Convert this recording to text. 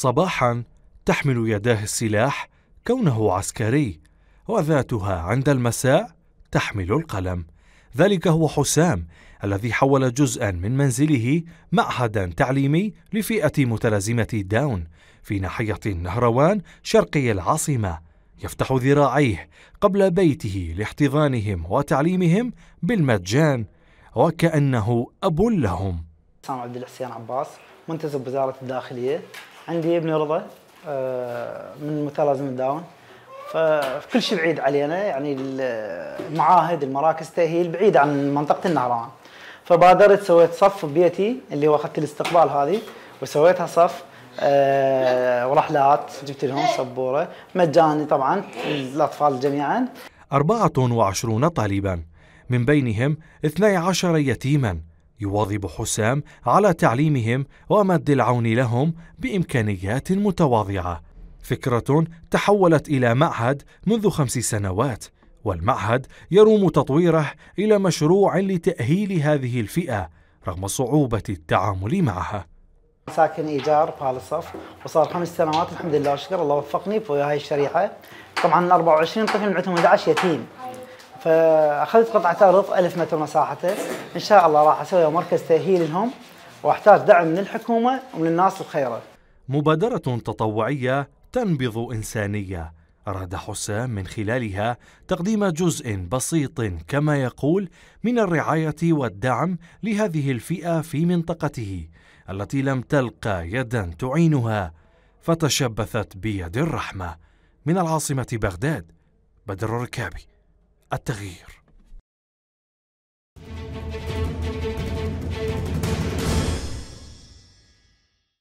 صباحا تحمل يداه السلاح كونه عسكري وذاتها عند المساء تحمل القلم ذلك هو حسام الذي حول جزءا من منزله معهدا تعليمي لفئه متلازمه داون في ناحيه النهروان شرقي العاصمه يفتح ذراعيه قبل بيته لاحتضانهم وتعليمهم بالمجان وكانه اب لهم. سام عبد الحسين عباس منتسب وزاره الداخليه عندي ابن رضا آه، من متلازم الداون فكل شيء بعيد علينا يعني المعاهد المراكز تاهيل بعيده عن منطقه النهران فبادرت سويت صف ببيتي اللي هو اخذت الاستقبال هذه وسويتها صف أه ورحلات جبت لهم سبوره مجاني طبعا الاطفال جميعا 24 طالبا من بينهم 12 يتيما يواظب حسام على تعليمهم ومد العون لهم بامكانيات متواضعه فكره تحولت الى معهد منذ خمس سنوات والمعهد يروم تطويره الى مشروع لتاهيل هذه الفئه رغم صعوبه التعامل معها ساكن ايجار بالصف وصار خمس سنوات الحمد لله شكر الله وفقني في هاي الشريحه طبعا 24 طفل من عندهم 11 يتيم فاخذت قطعه ارض 1000 متر مساحته ان شاء الله راح اسوي مركز تاهيل لهم واحتاج دعم من الحكومه ومن الناس الخيره. مبادره تطوعيه تنبض انسانيه اراد حسام من خلالها تقديم جزء بسيط كما يقول من الرعايه والدعم لهذه الفئه في منطقته التي لم تلقى يدا تعينها فتشبثت بيد الرحمه من العاصمه بغداد بدر الركابي التغيير